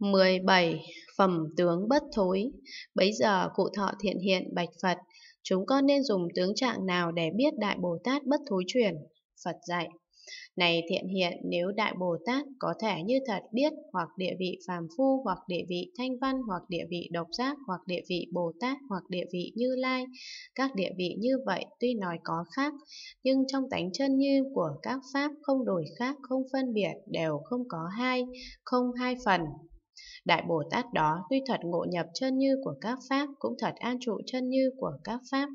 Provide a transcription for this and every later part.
17. Phẩm tướng bất thối Bấy giờ cụ thọ thiện hiện bạch Phật Chúng con nên dùng tướng trạng nào để biết Đại Bồ Tát bất thối chuyển? Phật dạy Này thiện hiện nếu Đại Bồ Tát có thể như thật biết hoặc địa vị phàm phu hoặc địa vị thanh văn hoặc địa vị độc giác hoặc địa vị Bồ Tát hoặc địa vị như lai Các địa vị như vậy tuy nói có khác nhưng trong tánh chân như của các Pháp không đổi khác không phân biệt đều không có hai, không hai phần Đại Bồ Tát đó tuy thật ngộ nhập chân như của các Pháp, cũng thật an trụ chân như của các Pháp,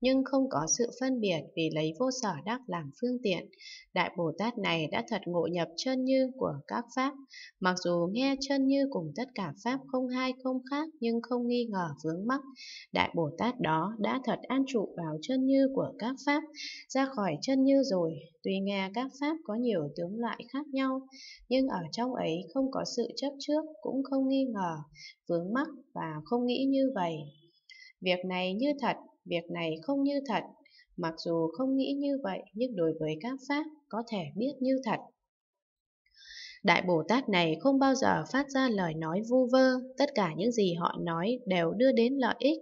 nhưng không có sự phân biệt vì lấy vô sở đắc làm phương tiện. Đại Bồ Tát này đã thật ngộ nhập chân như của các Pháp, mặc dù nghe chân như cùng tất cả Pháp không hai không khác nhưng không nghi ngờ vướng mắc. Đại Bồ Tát đó đã thật an trụ vào chân như của các Pháp, ra khỏi chân như rồi, tuy nghe các Pháp có nhiều tướng loại khác nhau, nhưng ở trong ấy không có sự chấp trước cũng không nghi ngờ, vướng mắc và không nghĩ như vậy. Việc này như thật Việc này không như thật, mặc dù không nghĩ như vậy nhưng đối với các Pháp có thể biết như thật. Đại Bồ Tát này không bao giờ phát ra lời nói vu vơ, tất cả những gì họ nói đều đưa đến lợi ích.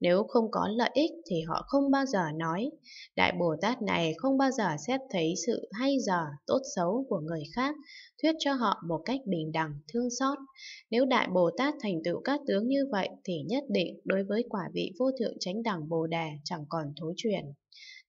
Nếu không có lợi ích thì họ không bao giờ nói. Đại Bồ Tát này không bao giờ xét thấy sự hay dở, tốt xấu của người khác, thuyết cho họ một cách bình đẳng, thương xót. Nếu Đại Bồ Tát thành tựu các tướng như vậy thì nhất định đối với quả vị vô thượng chánh đẳng Bồ Đề chẳng còn thối truyền.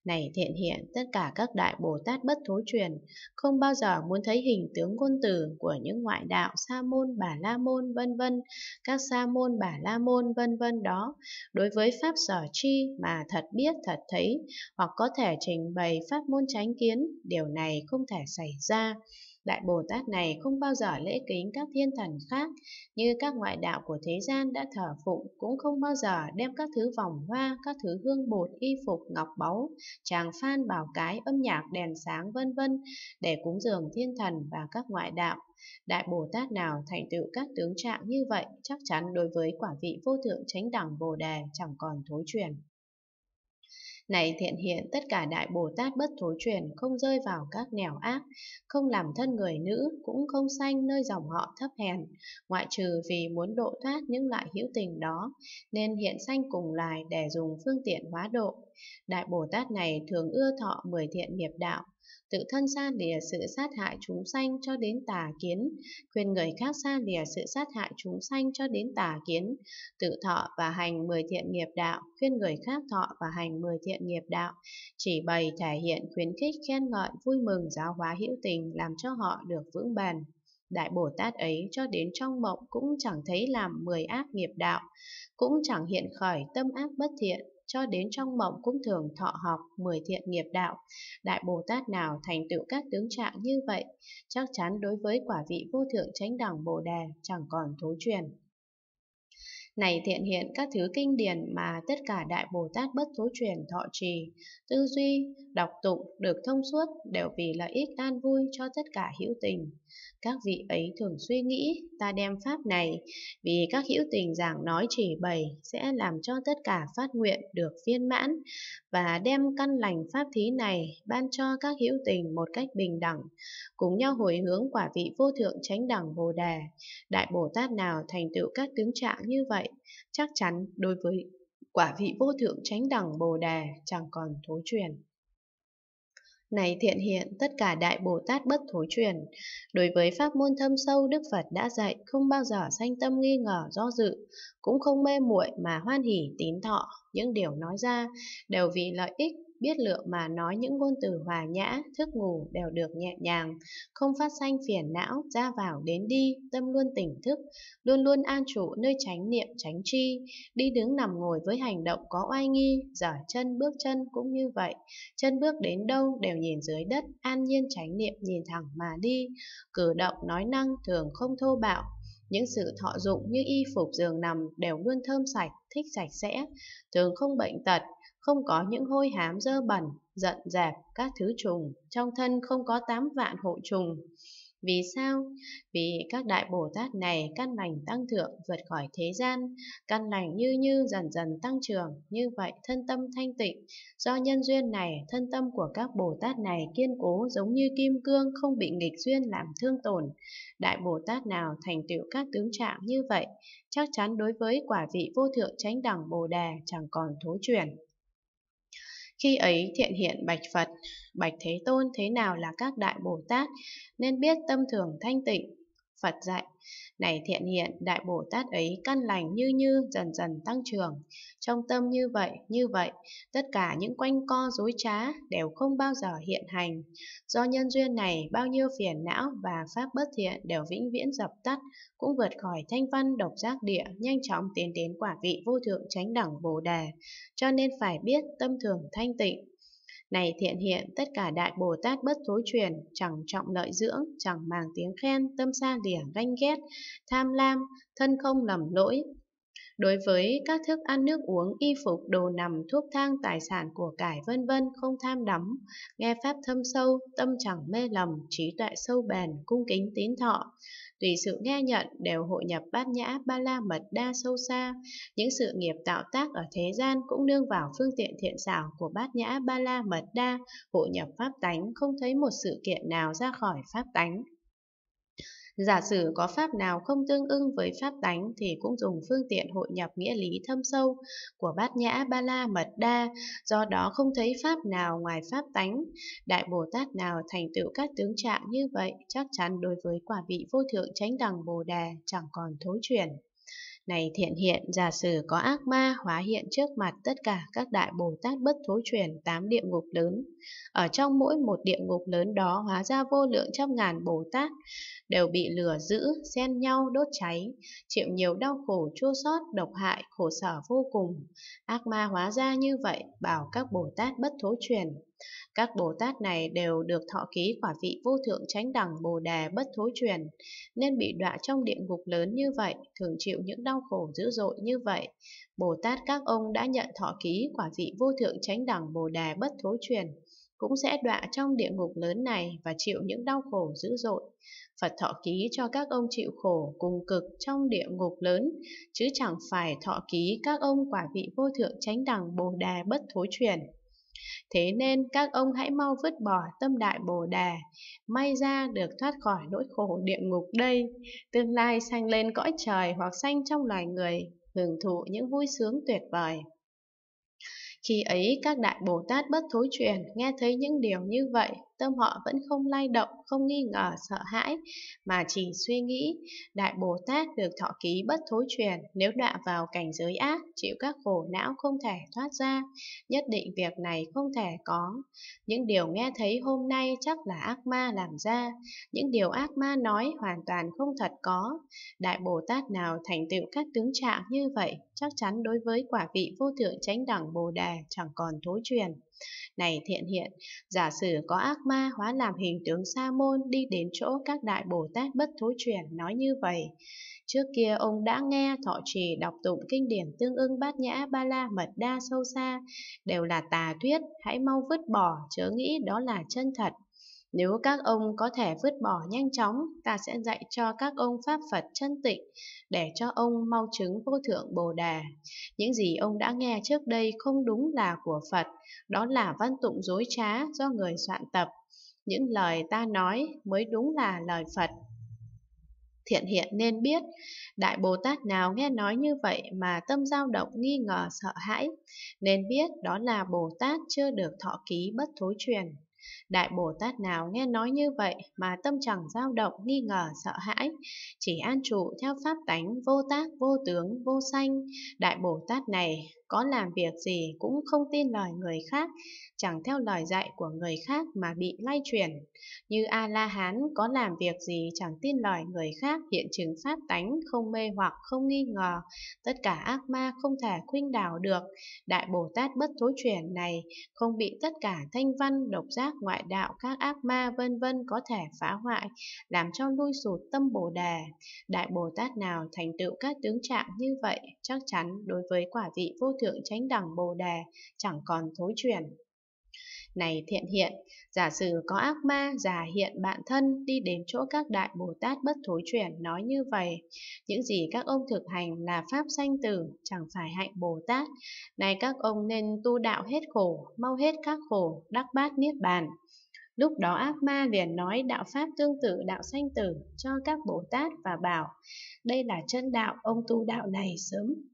Này thiện hiện, tất cả các đại Bồ Tát bất thối truyền, không bao giờ muốn thấy hình tướng quân tử của những ngoại đạo Sa môn, Bà La môn, vân vân, các Sa môn, Bà La môn, vân vân đó. Đối với pháp sở chi mà thật biết, thật thấy, hoặc có thể trình bày pháp môn tránh kiến, điều này không thể xảy ra. Đại Bồ Tát này không bao giờ lễ kính các thiên thần khác, như các ngoại đạo của thế gian đã thờ phụng, cũng không bao giờ đem các thứ vòng hoa, các thứ hương bột, y phục, ngọc báu, tràng phan, bảo cái, âm nhạc, đèn sáng, vân vân để cúng dường thiên thần và các ngoại đạo. Đại Bồ Tát nào thành tựu các tướng trạng như vậy, chắc chắn đối với quả vị vô thượng chánh đẳng Bồ Đề chẳng còn thối chuyển này thiện hiện tất cả đại Bồ Tát bất thối chuyển không rơi vào các nẻo ác, không làm thân người nữ, cũng không sanh nơi dòng họ thấp hèn, ngoại trừ vì muốn độ thoát những loại hữu tình đó, nên hiện sanh cùng lại để dùng phương tiện hóa độ. Đại Bồ Tát này thường ưa thọ mười thiện nghiệp đạo, tự thân xa lìa sự sát hại chúng sanh cho đến tà kiến, khuyên người khác xa lìa sự sát hại chúng sanh cho đến tà kiến, tự thọ và hành mười thiện nghiệp đạo, khuyên người khác thọ và hành mười thiện nghiệp đạo, chỉ bày thể hiện khuyến khích khen ngợi vui mừng giáo hóa hữu tình làm cho họ được vững bền. Đại Bồ Tát ấy cho đến trong mộng cũng chẳng thấy làm mười ác nghiệp đạo, cũng chẳng hiện khởi tâm ác bất thiện, cho đến trong mộng cũng thường thọ học mười thiện nghiệp đạo. Đại Bồ Tát nào thành tựu các tướng trạng như vậy, chắc chắn đối với quả vị vô thượng chánh đẳng Bồ Đề chẳng còn thối truyền. Này thiện hiện các thứ kinh điển mà tất cả Đại Bồ Tát bất thối truyền thọ trì, tư duy, đọc tụng được thông suốt đều vì lợi ích an vui cho tất cả hữu tình. Các vị ấy thường suy nghĩ ta đem pháp này vì các hữu tình giảng nói chỉ bày sẽ làm cho tất cả phát nguyện được viên mãn và đem căn lành pháp thí này ban cho các hữu tình một cách bình đẳng, cùng nhau hồi hướng quả vị vô thượng chánh đẳng Bồ Đề. Đại Bồ Tát nào thành tựu các tướng trạng như vậy chắc chắn đối với quả vị vô thượng chánh đẳng Bồ Đề chẳng còn thối truyền. Này thiện hiện, tất cả Đại Bồ Tát bất thối truyền. Đối với pháp môn thâm sâu Đức Phật đã dạy không bao giờ sanh tâm nghi ngờ do dự, cũng không mê muội mà hoan hỷ tín thọ. Những điều nói ra đều vì lợi ích biết lựa mà nói những ngôn từ hòa nhã, thức ngủ đều được nhẹ nhàng, không phát sanh phiền não, ra vào đến đi, tâm luôn tỉnh thức, luôn luôn an trụ nơi tránh niệm tránh tri, đi đứng nằm ngồi với hành động có oai nghi, giở chân bước chân cũng như vậy, chân bước đến đâu đều nhìn dưới đất, an nhiên tránh niệm nhìn thẳng mà đi, cử động nói năng thường không thô bạo, những sự thọ dụng như y phục giường nằm đều luôn thơm sạch, thích sạch sẽ, thường không bệnh tật, không có những hôi hám dơ bẩn, giận dẹp, các thứ trùng, trong thân không có tám vạn hộ trùng. Vì sao? Vì các đại Bồ Tát này căn lành tăng thượng vượt khỏi thế gian, căn lành như như dần dần tăng trưởng, như vậy thân tâm thanh tịnh. Do nhân duyên này, thân tâm của các Bồ Tát này kiên cố giống như kim cương không bị nghịch duyên làm thương tổn. Đại Bồ Tát nào thành tựu các tướng trạng như vậy, chắc chắn đối với quả vị vô thượng chánh đẳng Bồ Đà chẳng còn thối chuyển. Khi ấy thiện hiện bạch Phật, bạch Thế Tôn thế nào là các đại Bồ Tát, nên biết tâm thường thanh tịnh, Phật dạy, này thiện hiện, Đại Bồ Tát ấy căn lành như như dần dần tăng trưởng. Trong tâm như vậy, như vậy, tất cả những quanh co dối trá đều không bao giờ hiện hành. Do nhân duyên này, bao nhiêu phiền não và pháp bất thiện đều vĩnh viễn dập tắt, cũng vượt khỏi thanh văn độc giác địa, nhanh chóng tiến đến quả vị vô thượng chánh đẳng Bồ Đề. Cho nên phải biết tâm thường thanh tịnh, này thiện hiện, tất cả đại Bồ Tát bất thối truyền, chẳng trọng lợi dưỡng, chẳng màng tiếng khen, tâm xa lìa ganh ghét, tham lam, thân không lầm lỗi, Đối với các thức ăn nước uống, y phục, đồ nằm, thuốc thang, tài sản của cải vân vân không tham đắm, nghe pháp thâm sâu, tâm chẳng mê lầm, trí tuệ sâu bền, cung kính tín thọ. Tùy sự nghe nhận đều hội nhập bát nhã, ba la mật đa sâu xa. Những sự nghiệp tạo tác ở thế gian cũng nương vào phương tiện thiện xảo của bát nhã, ba la mật đa, hội nhập pháp tánh, không thấy một sự kiện nào ra khỏi pháp tánh. Giả sử có pháp nào không tương ưng với pháp tánh thì cũng dùng phương tiện hội nhập nghĩa lý thâm sâu của bát nhã ba la mật đa, do đó không thấy pháp nào ngoài pháp tánh. Đại Bồ Tát nào thành tựu các tướng trạng như vậy chắc chắn đối với quả vị vô thượng chánh đẳng Bồ đề chẳng còn thối chuyển. Này thiện hiện, giả sử có ác ma hóa hiện trước mặt tất cả các đại Bồ Tát bất thối chuyển tám địa ngục lớn. Ở trong mỗi một địa ngục lớn đó hóa ra vô lượng trăm ngàn Bồ Tát, đều bị lửa giữ, xen nhau đốt cháy, chịu nhiều đau khổ chua xót độc hại, khổ sở vô cùng. Ác ma hóa ra như vậy, bảo các Bồ Tát bất thối chuyển các Bồ Tát này đều được thọ ký quả vị vô thượng chánh đẳng Bồ Đề bất thối truyền, nên bị đọa trong địa ngục lớn như vậy, thường chịu những đau khổ dữ dội như vậy. Bồ Tát các ông đã nhận thọ ký quả vị vô thượng chánh đẳng Bồ Đề bất thối truyền, cũng sẽ đọa trong địa ngục lớn này và chịu những đau khổ dữ dội. Phật thọ ký cho các ông chịu khổ cùng cực trong địa ngục lớn, chứ chẳng phải thọ ký các ông quả vị vô thượng chánh đẳng Bồ Đề bất thối truyền. Thế nên các ông hãy mau vứt bỏ tâm đại bồ đề, may ra được thoát khỏi nỗi khổ địa ngục đây, tương lai sanh lên cõi trời hoặc sanh trong loài người, hưởng thụ những vui sướng tuyệt vời. Khi ấy các đại Bồ Tát bất thối truyền nghe thấy những điều như vậy tâm họ vẫn không lay động, không nghi ngờ, sợ hãi, mà chỉ suy nghĩ, Đại Bồ Tát được thọ ký bất thối truyền, nếu đọa vào cảnh giới ác, chịu các khổ não không thể thoát ra, nhất định việc này không thể có. Những điều nghe thấy hôm nay chắc là ác ma làm ra, những điều ác ma nói hoàn toàn không thật có. Đại Bồ Tát nào thành tựu các tướng trạng như vậy, chắc chắn đối với quả vị vô thượng chánh đẳng Bồ Đề chẳng còn thối truyền. Này thiện hiện, giả sử có ác ma hóa làm hình tướng sa môn đi đến chỗ các đại Bồ Tát bất thối chuyển nói như vậy. Trước kia ông đã nghe thọ trì đọc tụng kinh điển tương ưng bát nhã ba la mật đa sâu xa, đều là tà thuyết, hãy mau vứt bỏ, chớ nghĩ đó là chân thật. Nếu các ông có thể vứt bỏ nhanh chóng, ta sẽ dạy cho các ông pháp Phật chân tịnh, để cho ông mau chứng vô thượng Bồ Đà. Những gì ông đã nghe trước đây không đúng là của Phật, đó là văn tụng dối trá do người soạn tập. Những lời ta nói mới đúng là lời Phật thiện hiện nên biết. Đại Bồ Tát nào nghe nói như vậy mà tâm dao động nghi ngờ sợ hãi, nên biết đó là Bồ Tát chưa được thọ ký bất thối truyền. Đại Bồ Tát nào nghe nói như vậy mà tâm chẳng dao động, nghi ngờ, sợ hãi, chỉ an trụ theo pháp tánh vô tác, vô tướng, vô sanh. Đại Bồ Tát này có làm việc gì cũng không tin lời người khác, chẳng theo lời dạy của người khác mà bị lay chuyển. Như A-la-hán có làm việc gì chẳng tin lời người khác, hiện chứng phát tánh, không mê hoặc, không nghi ngờ, tất cả ác ma không thể khuynh đảo được. Đại Bồ Tát bất thối chuyển này không bị tất cả thanh văn, độc giác, ngoại đạo, các ác ma vân vân có thể phá hoại, làm cho lui sụt tâm Bồ Đề. Đại Bồ Tát nào thành tựu các tướng trạng như vậy chắc chắn đối với quả vị vô thượng chánh đẳng bồ đề, chẳng còn thối chuyển. Này thiện hiện, giả sử có ác ma giả hiện bạn thân đi đến chỗ các đại Bồ Tát bất thối chuyển nói như vậy, những gì các ông thực hành là pháp sanh tử, chẳng phải hạnh Bồ Tát. Này các ông nên tu đạo hết khổ, mau hết các khổ, đắc bát niết bàn. Lúc đó ác ma liền nói đạo pháp tương tự đạo sanh tử cho các Bồ Tát và bảo, đây là chân đạo, ông tu đạo này sớm